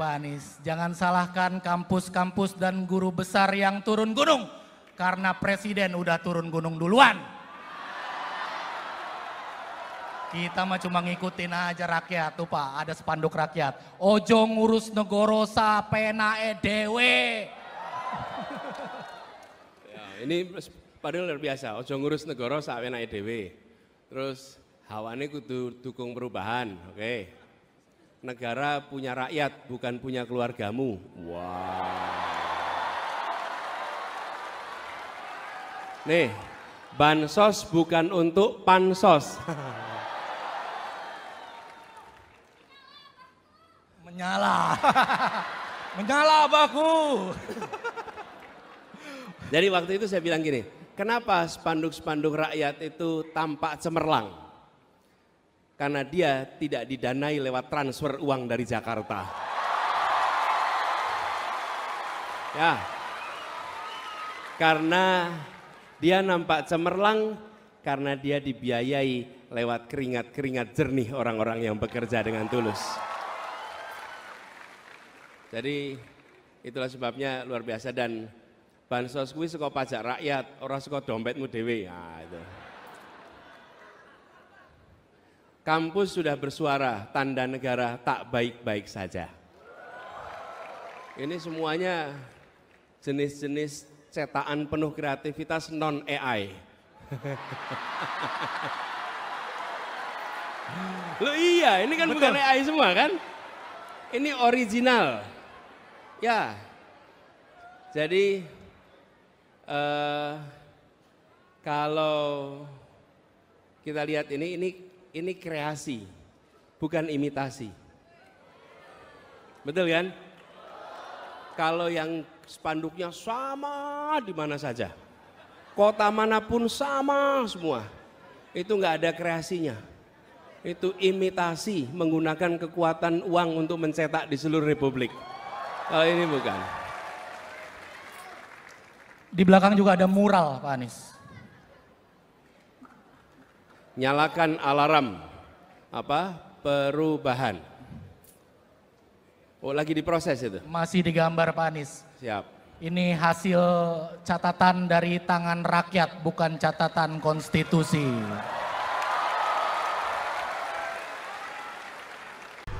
Pak Anies. Jangan salahkan kampus-kampus dan guru besar yang turun gunung. Karena presiden udah turun gunung duluan. Kita mah cuma ngikutin aja rakyat tuh Pak, ada spanduk rakyat. Ojo ngurus negoro sapena edewe. Ya, ini padahal luar biasa, ojo ngurus negoro sapena edewe. Terus hawane kudu dukung perubahan, oke. Okay negara punya rakyat, bukan punya keluargamu. Wah. Wow. Nih, bansos bukan untuk pansos. Menyala. Menyala baku. Jadi waktu itu saya bilang gini, kenapa spanduk-spanduk rakyat itu tampak cemerlang? karena dia tidak didanai lewat transfer uang dari Jakarta. Ya, karena dia nampak cemerlang karena dia dibiayai lewat keringat-keringat jernih orang-orang yang bekerja dengan tulus. Jadi itulah sebabnya luar biasa dan bansos kuwi suka pajak rakyat, orang suka dompetmu dewe. Nah, itu. Kampus sudah bersuara, tanda negara tak baik-baik saja. Ini semuanya jenis-jenis cetakan penuh kreativitas non AI. Lo iya, ini kan Betul. bukan AI semua kan? Ini original. Ya. Jadi uh, kalau kita lihat ini ini ini kreasi, bukan imitasi. Betul kan? Kalau yang spanduknya sama di mana saja, kota manapun sama semua, itu nggak ada kreasinya. Itu imitasi menggunakan kekuatan uang untuk mencetak di seluruh republik. Kalau ini bukan. Di belakang juga ada mural, Pak Anies nyalakan alarm apa perubahan. Oh lagi diproses itu? Masih digambar Pak Anies. Siap. Ini hasil catatan dari tangan rakyat, bukan catatan konstitusi.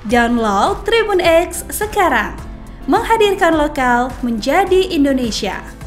Download Tribun X sekarang. Menghadirkan lokal menjadi Indonesia.